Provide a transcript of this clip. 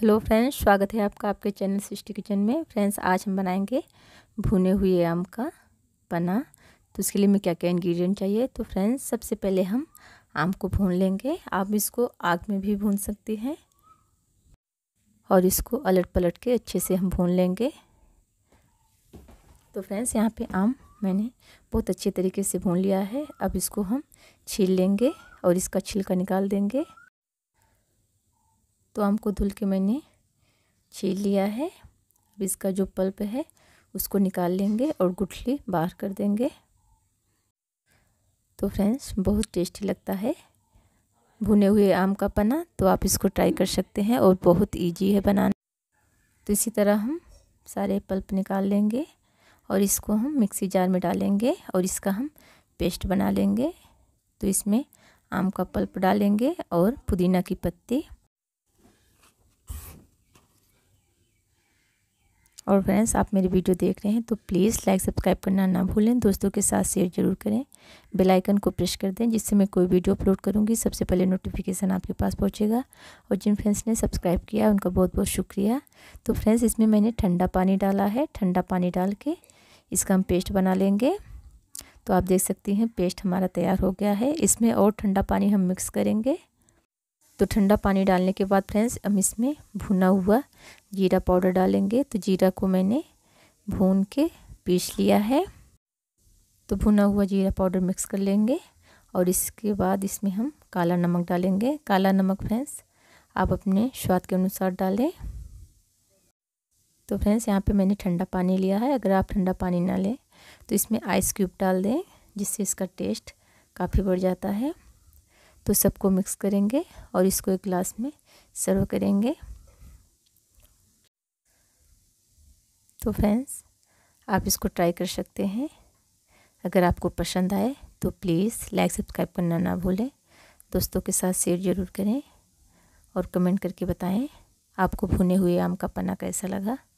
hello friends स्वागत है आपका आपके चैनल सिस्टी किचन में फ्रेंड्स आज हम बनाएंगे भुने हुए आम का पना तो उसके लिए हमें क्या क्या इंग्रेडिएंट चाहिए तो फ्रेंड्स सबसे पहले हम आम को भून लेंगे आप इसको आग में भी भून सकते हैं और इसको अलट पलट के अच्छे से हम भून लेंगे तो फ्रेंड्स यहाँ पर आम मैंने बहुत अच्छे तरीके से भून लिया है अब इसको हम छील लेंगे और इसका छिलका निकाल देंगे तो आम को धुल के मैंने छील लिया है अब इसका जो पल्प है उसको निकाल लेंगे और गुठली बाहर कर देंगे तो फ्रेंड्स बहुत टेस्टी लगता है भुने हुए आम का पना तो आप इसको ट्राई कर सकते हैं और बहुत इजी है बनाना तो इसी तरह हम सारे पल्प निकाल लेंगे और इसको हम मिक्सी जार में डालेंगे और इसका हम पेस्ट बना लेंगे तो इसमें आम का पल्प डालेंगे और पुदीना की पत्ती और फ्रेंड्स आप मेरी वीडियो देख रहे हैं तो प्लीज़ लाइक सब्सक्राइब करना ना भूलें दोस्तों के साथ शेयर जरूर करें बेल आइकन को प्रेस कर दें जिससे मैं कोई वीडियो अपलोड करूँगी सबसे पहले नोटिफिकेशन आपके पास पहुँचेगा और जिन फ्रेंड्स ने सब्सक्राइब किया उनका बहुत बहुत शुक्रिया तो फ्रेंड्स इसमें मैंने ठंडा पानी डाला है ठंडा पानी डाल के इसका हम पेस्ट बना लेंगे तो आप देख सकती हैं पेस्ट हमारा तैयार हो गया है इसमें और ठंडा पानी हम मिक्स करेंगे तो ठंडा पानी डालने के बाद फ्रेंड्स हम इसमें भुना हुआ जीरा पाउडर डालेंगे तो जीरा को मैंने भून के पीस लिया है तो भुना हुआ जीरा पाउडर मिक्स कर लेंगे और इसके बाद इसमें हम काला नमक डालेंगे काला नमक फ्रेंड्स आप अपने स्वाद के अनुसार डालें तो फ्रेंड्स यहाँ पे मैंने ठंडा पानी लिया है अगर आप ठंडा पानी ना लें तो इसमें आइस क्यूब डाल दें जिससे इसका टेस्ट काफ़ी बढ़ जाता है तो सबको मिक्स करेंगे और इसको एक ग्लास में सर्व करेंगे तो फ्रेंड्स आप इसको ट्राई कर सकते हैं अगर आपको पसंद आए तो प्लीज़ लाइक सब्सक्राइब करना ना भूलें दोस्तों के साथ शेयर ज़रूर करें और कमेंट करके बताएं आपको भुने हुए आम का पना कैसा लगा